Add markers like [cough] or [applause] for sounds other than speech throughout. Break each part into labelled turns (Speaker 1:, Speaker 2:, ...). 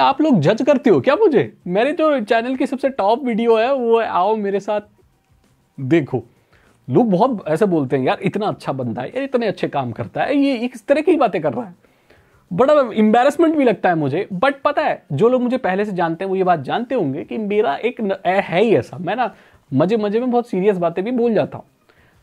Speaker 1: क्या आप लोग जज करते हो क्या मुझे मेरे जो चैनल की सबसे टॉप वीडियो है वो है, आओ मेरे साथ देखो लोग बहुत ऐसे बोलते हैं यार इतना अच्छा बनता है इतने अच्छे काम करता है ये इस तरह की बातें कर रहा है बड़ा एम्बेरसमेंट भी लगता है मुझे बट पता है जो लोग मुझे पहले से जानते हैं वो ये बात जानते होंगे कि मेरा एक न, है ही ऐसा मैं ना मजे मजे में बहुत सीरियस बातें भी बोल जाता हूँ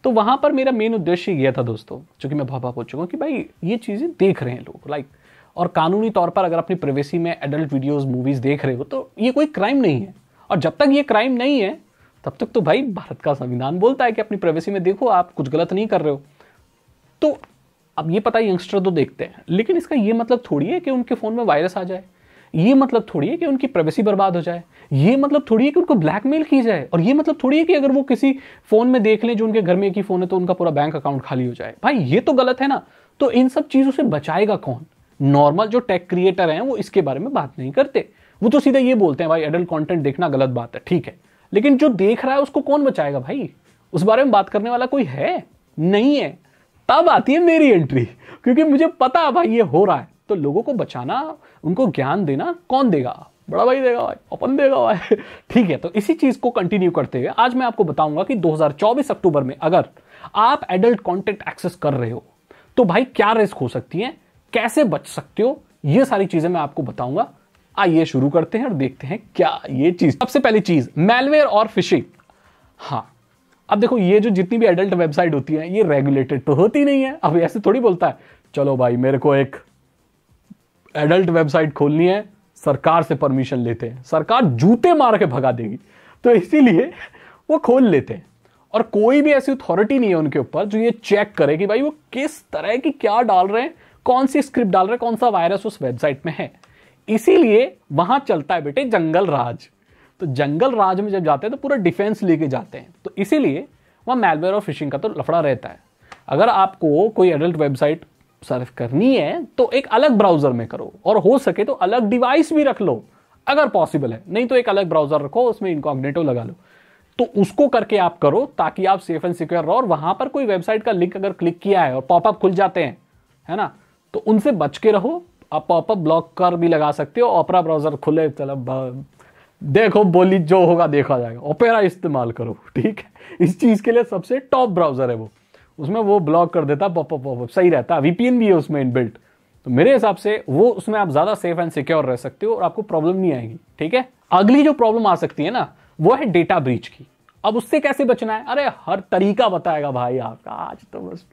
Speaker 1: तो वहाँ पर मेरा मेन उद्देश्य यह था दोस्तों क्योंकि मैं भापा हो चुका हूँ कि भाई ये चीज़ें देख रहे हैं लोग लाइक like, और कानूनी तौर पर अगर अपनी प्राइवेसी में एडल्ट वीडियोस मूवीज़ देख रहे हो तो ये कोई क्राइम नहीं है और जब तक ये क्राइम नहीं है तब तक तो भाई भारत का संविधान बोलता है कि अपनी प्राइवेसी में देखो आप कुछ गलत नहीं कर रहे हो तो अब ये पता यंगस्टर तो देखते हैं लेकिन इसका ये मतलब थोड़ी है कि उनके फ़ोन में वायरस आ जाए ये मतलब थोड़ी है कि उनकी प्राइवेसी बर्बाद हो जाए ये मतलब थोड़ी है कि उनको ब्लैकमेल की जाए और ये मतलब थोड़ी है कि अगर वो किसी फ़ोन में देख लें जो उनके घर में एक ही फ़ोन है तो उनका पूरा बैंक अकाउंट खाली हो जाए भाई ये तो गलत है ना तो इन सब चीज़ों से बचाएगा कौन नॉर्मल जो टेक क्रिएटर हैं वो इसके बारे में बात नहीं करते वो तो सीधे ये बोलते हैं भाई एडल्ट कंटेंट देखना गलत बात है ठीक है लेकिन जो देख रहा है उसको कौन बचाएगा भाई उस बारे में बात करने वाला कोई है नहीं है तब आती है मेरी एंट्री क्योंकि मुझे पता है भाई ये हो रहा है तो लोगों को बचाना उनको ज्ञान देना कौन देगा बड़ा भाई देगा भाई अपन देगा भाई [laughs] ठीक है तो इसी चीज को कंटिन्यू करते हुए आज मैं आपको बताऊंगा कि 2024 अक्टूबर में अगर आप एडल्ट कंटेंट एक्सेस कर रहे हो तो भाई क्या रिस्क हो सकती है कैसे बच सकते हो ये सारी चीजें मैं आपको बताऊंगा आइए शुरू करते हैं और देखते हैं क्या ये चीज सबसे पहली चीज मेलवेयर और फिशिंग हाँ अब देखो ये जो जितनी भी एडल्ट वेबसाइट होती है ये रेगुलेटेड तो होती नहीं है अब ऐसे थोड़ी बोलता है चलो भाई मेरे को एक एडल्ट वेबसाइट खोलनी है सरकार से परमिशन लेते हैं सरकार जूते मार के भगा देगी तो इसीलिए वो खोल लेते हैं और कोई भी ऐसी अथॉरिटी नहीं है उनके ऊपर जो ये चेक करे कि भाई वो किस तरह की क्या डाल रहे हैं कौन सी स्क्रिप्ट डाल रहा है कौन सा वायरस उस वेबसाइट में है इसीलिए वहां चलता है बेटे जंगल राज तो जंगल राज में जब जाते हैं तो पूरा डिफेंस लेके जाते हैं तो इसीलिए वहां मेलवेयर और फिशिंग का तो लफड़ा रहता है अगर आपको कोई एडल्ट वेबसाइट सर्फ करनी है तो एक अलग ब्राउजर में करो और हो सके तो अलग डिवाइस भी रख लो अगर पॉसिबल है नहीं तो एक अलग ब्राउजर रखो उसमें इनकॉग्नेटो लगा लो तो उसको करके आप करो ताकि आप सेफ एंड सिक्योर रहो और वहां पर कोई वेबसाइट का लिंक अगर क्लिक किया है और पॉपअप खुल जाते हैं है ना तो उनसे बच के रहो आप पॉपअप ब्लॉक कर भी लगा सकते हो ओपरा ब्राउजर खुले चलो देखो बोली जो होगा देखा जाएगा ओपेरा इस्तेमाल करो ठीक है इस चीज़ के लिए सबसे टॉप ब्राउजर है वो उसमें वो ब्लॉक कर देता पॉपअप पॉपअप सही रहता वीपीएन भी है उसमें इनबिल्ट तो मेरे हिसाब से वो उसमें आप ज़्यादा सेफ एंड सिक्योर रह सकते हो और आपको प्रॉब्लम नहीं आएगी ठीक है अगली जो प्रॉब्लम आ सकती है ना वो है डेटा ब्रीच की अब उससे कैसे बचना है अरे हर तरीका बताएगा भाई आपका आज तो बस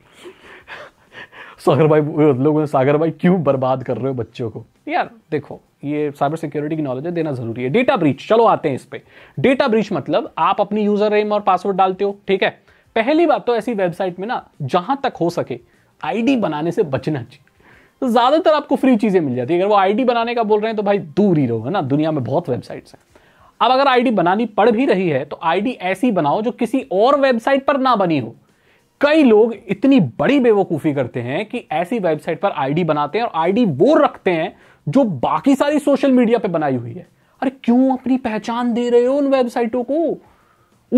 Speaker 1: सागर भाई लोगों ने सागर भाई क्यों बर्बाद कर रहे हो बच्चों को यार देखो ये साइबर सिक्योरिटी की नॉलेज देना जरूरी है डेटा ब्रीच चलो आते हैं इस पर डेटा ब्रीच मतलब आप अपनी यूजर नेम और पासवर्ड डालते हो ठीक है पहली बात तो ऐसी वेबसाइट में ना जहां तक हो सके आईडी बनाने से बचना चाहिए तो ज्यादातर आपको फ्री चीजें मिल जाती है अगर वो आईडी बनाने का बोल रहे हैं तो भाई दूर ही रहो है ना दुनिया में बहुत वेबसाइट्स हैं अब अगर आईडी बनानी पड़ भी रही है तो आईडी ऐसी बनाओ जो किसी और वेबसाइट पर ना बनी हो कई लोग इतनी बड़ी बेवकूफी करते हैं कि ऐसी वेबसाइट पर आईडी बनाते हैं और आईडी वो रखते हैं जो बाकी सारी सोशल मीडिया पे बनाई हुई है अरे क्यों अपनी पहचान दे रहे हो उन वेबसाइटों को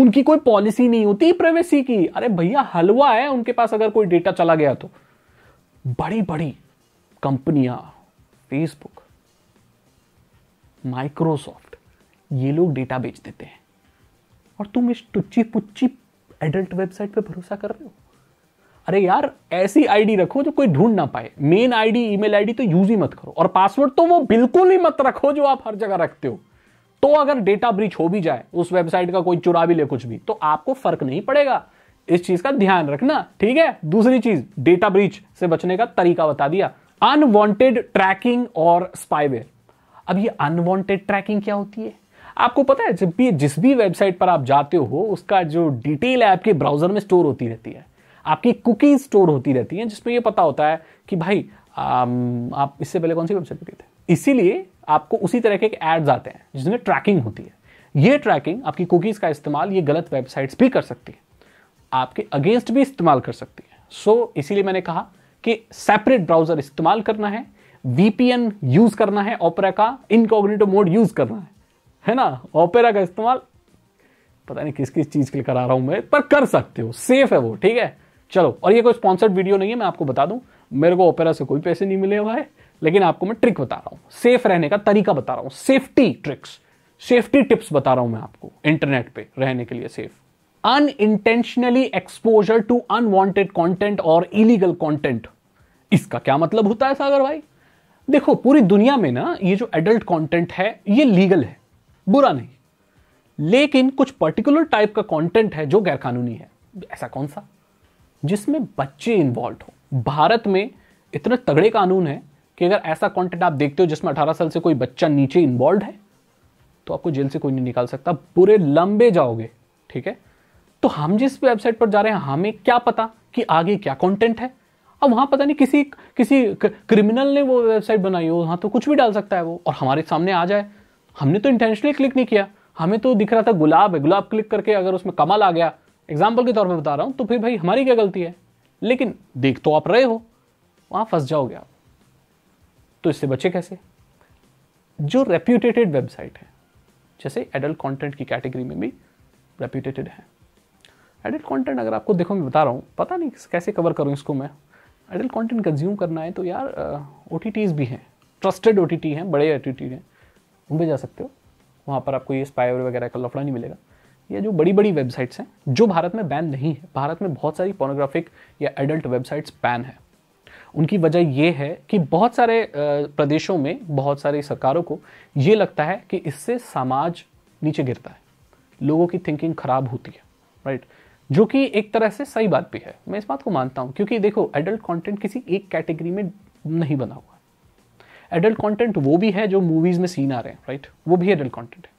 Speaker 1: उनकी कोई पॉलिसी नहीं होती प्राइवेसी की अरे भैया हलवा है उनके पास अगर कोई डेटा चला गया तो बड़ी बड़ी कंपनियां फेसबुक माइक्रोसॉफ्ट ये लोग डेटा बेच देते हैं और तुम इस टुच्ची पुच्ची एडल्ट वेबसाइट पे भरोसा कर रहे हो अरे यार ऐसी आईडी रखो जो कोई ढूंढ ना पाए मेन आईडी ईमेल आईडी तो यूज ही मत करो और पासवर्ड तो वो बिल्कुल ही मत रखो जो आप हर जगह रखते हो तो अगर डेटा ब्रीच हो भी जाए उस वेबसाइट का कोई चुरा भी ले कुछ भी तो आपको फर्क नहीं पड़ेगा इस चीज का ध्यान रखना ठीक है दूसरी चीज डेटा ब्रीच से बचने का तरीका बता दिया अनवांटेड ट्रैकिंग और स्पाईवेयर अब ये अनवांटेड ट्रैकिंग क्या होती है आपको पता है जब भी जिस भी वेबसाइट पर आप जाते हो उसका जो डिटेल है आपके ब्राउज़र में स्टोर होती रहती है आपकी कुकीज स्टोर होती रहती हैं जिसमें यह पता होता है कि भाई आप इससे पहले कौन सी वेबसाइट पर थे इसीलिए आपको उसी तरह के एड्स आते हैं जिसमें ट्रैकिंग होती है ये ट्रैकिंग आपकी कुकीज़ का इस्तेमाल ये गलत वेबसाइट्स भी कर सकती है आपके अगेंस्ट भी इस्तेमाल कर सकती है सो so, इसीलिए मैंने कहा कि सेपरेट ब्राउज़र इस्तेमाल करना है वीपीएन यूज़ करना है ओपरा का इनकॉग्निटो मोड यूज़ करना है है ना ओपेरा का इस्तेमाल पता नहीं किस किस चीज के लिए करा रहा हूं मैं पर कर सकते हो सेफ है वो ठीक है चलो और ये कोई स्पॉन्सर्ड वीडियो नहीं है मैं आपको बता दूं मेरे को ओपेरा से कोई पैसे नहीं मिले हुआ है लेकिन आपको मैं ट्रिक बता रहा हूं सेफ रहने का तरीका बता रहा हूं सेफ्टी ट्रिक्स सेफ्टी टिप्स बता रहा हूं मैं आपको इंटरनेट पे रहने के लिए safe unintentionally exposure to unwanted content और इलीगल कॉन्टेंट इसका क्या मतलब होता है सागर भाई देखो पूरी दुनिया में ना ये जो एडल्ट कॉन्टेंट है ये लीगल है बुरा नहीं लेकिन कुछ पर्टिकुलर टाइप का कंटेंट है जो गैरकानूनी है ऐसा कौन सा जिसमें बच्चे इन्वॉल्व हो भारत में इतने तगड़े कानून है कि अगर ऐसा कंटेंट आप देखते हो जिसमें 18 साल से कोई बच्चा नीचे इन्वॉल्व है तो आपको जेल से कोई नहीं निकाल सकता पूरे लंबे जाओगे ठीक है तो हम जिस वेबसाइट पर जा रहे हैं हमें क्या पता कि आगे क्या कंटेंट है अब वहां पता नहीं किसी किसी क्रिमिनल ने वो वेबसाइट बनाई हो वहां तो कुछ भी डाल सकता है वो और हमारे सामने आ जाए हमने तो इंटेंशनली क्लिक नहीं किया हमें तो दिख रहा था गुलाब है गुलाब क्लिक करके अगर उसमें कमल आ गया एग्जाम्पल के तौर पर बता रहा हूँ तो फिर भाई हमारी क्या गलती है लेकिन देख तो आप रहे हो वहाँ फंस जाओगे आप तो इससे बचे कैसे जो रेप्यूटेटेड वेबसाइट है जैसे एडल्ट कंटेंट की कैटेगरी में भी रेप्यूटेटेड है एडल्ट कंटेंट अगर आपको देखो मैं बता रहा हूँ पता नहीं कैसे कवर करूँ इसको मैं एडल्ट कंटेंट कंज्यूम करना है तो यार ओ uh, भी हैं ट्रस्टेड ओ हैं बड़े ओ हैं उन पर जा सकते हो वहाँ पर आपको ये स्पाइवर वगैरह का लफड़ा नहीं मिलेगा ये जो बड़ी बड़ी वेबसाइट्स हैं जो भारत में बैन नहीं है भारत में बहुत सारी पोर्नोग्राफिक या एडल्ट वेबसाइट्स बैन है उनकी वजह यह है कि बहुत सारे प्रदेशों में बहुत सारी सरकारों को ये लगता है कि इससे समाज नीचे गिरता है लोगों की थिंकिंग खराब होती है राइट जो कि एक तरह से सही बात भी है मैं इस बात को मानता हूँ क्योंकि देखो एडल्ट कंटेंट किसी एक कैटेगरी में नहीं बना हुआ एडल्ट कंटेंट वो भी है जो मूवीज़ में सीन आ रहे हैं राइट वो भी एडल्ट कंटेंट है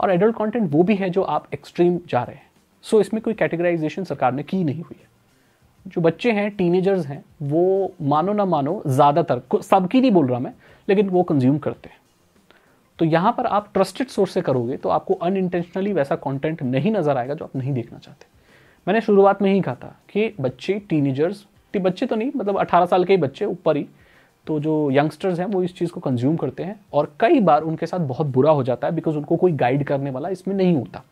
Speaker 1: और एडल्ट कंटेंट वो भी है जो आप एक्सट्रीम जा रहे हैं सो so, इसमें कोई कैटेगराइजेशन सरकार ने की नहीं हुई है जो बच्चे हैं टीनेजर्स हैं वो मानो ना मानो ज़्यादातर सबकी नहीं बोल रहा मैं लेकिन वो कंज्यूम करते हैं तो यहाँ पर आप ट्रस्टेड सोर्स से करोगे तो आपको अनइंटेंशनली वैसा कंटेंट नहीं नज़र आएगा जो आप नहीं देखना चाहते मैंने शुरुआत में ही कहा था कि बच्चे टीनेजर्स बच्चे तो नहीं मतलब 18 साल के ही बच्चे ऊपर ही तो जो यंगस्टर्स हैं वो इस चीज़ को कंज्यूम करते हैं और कई बार उनके साथ बहुत बुरा हो जाता है बिकॉज उनको कोई गाइड करने वाला इसमें नहीं होता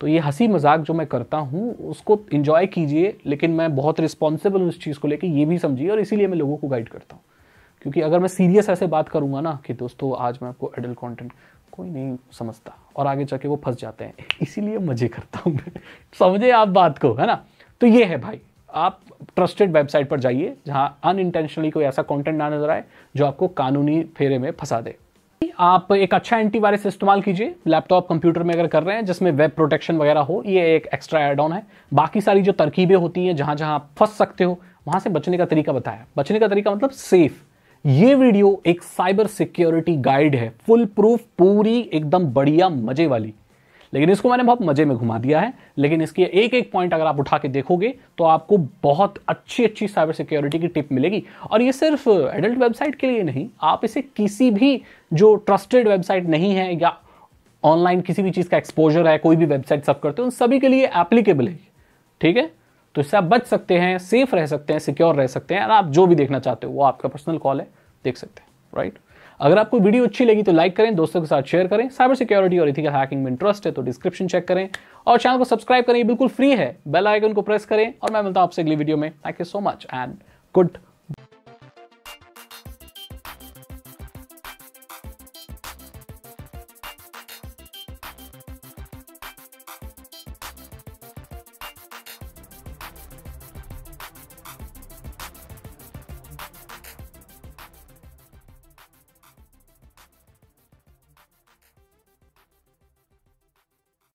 Speaker 1: तो ये हंसी मजाक जो मैं करता हूँ उसको इन्जॉय कीजिए लेकिन मैं बहुत रिस्पॉन्सिबल हूँ इस चीज़ को लेकर ये भी समझिए और इसीलिए मैं लोगों को गाइड करता हूँ क्योंकि अगर मैं सीरियस ऐसे बात करूँगा ना कि दोस्तों आज मैं आपको एडल्ट कॉन्टेंट कोई नहीं समझता और आगे जाके वो फंस जाते हैं इसीलिए मज़े करता हूँ मैं [laughs] समझे आप बात को है ना तो ये है भाई आप ट्रस्टेड वेबसाइट पर जाइए जहां अनइंटेंशनली कोई ऐसा कंटेंट ना नजर आए जो आपको कानूनी फेरे में फंसा दे आप एक अच्छा एंटीवायरस इस्तेमाल कीजिए लैपटॉप कंप्यूटर में अगर कर रहे हैं जिसमें वेब प्रोटेक्शन वगैरह हो ये एक एक्स्ट्रा एड ऑन है बाकी सारी जो तरकीबें होती हैं जहां जहां आप फंस सकते हो वहां से बचने का तरीका बताया बचने का तरीका मतलब सेफ ये वीडियो एक साइबर सिक्योरिटी गाइड है फुल प्रूफ पूरी एकदम बढ़िया मजे वाली लेकिन इसको मैंने बहुत मजे में घुमा दिया है लेकिन इसके एक एक पॉइंट अगर आप उठा के देखोगे तो आपको बहुत अच्छी अच्छी साइबर सिक्योरिटी की टिप मिलेगी और ये सिर्फ एडल्ट वेबसाइट के लिए नहीं आप इसे किसी भी जो ट्रस्टेड वेबसाइट नहीं है या ऑनलाइन किसी भी चीज़ का एक्सपोजर है कोई भी वेबसाइट सब करते हो उन सभी के लिए एप्लीकेबल है ठीक है तो इससे आप बच सकते हैं सेफ रह सकते हैं सिक्योर रह सकते हैं और आप जो भी देखना चाहते हो वो आपका पर्सनल कॉल है देख सकते हैं राइट अगर आपको वीडियो अच्छी लगी तो लाइक करें दोस्तों के साथ शेयर करें साइबर सिक्योरिटी और इथिकल हैकिंग में इंटरेस्ट है तो डिस्क्रिप्शन चेक करें और चैनल को सब्सक्राइब करें बिल्कुल फ्री है बेल आइकन को प्रेस करें और मैं मिलता हूं आपसे अगली वीडियो में thank you so much and good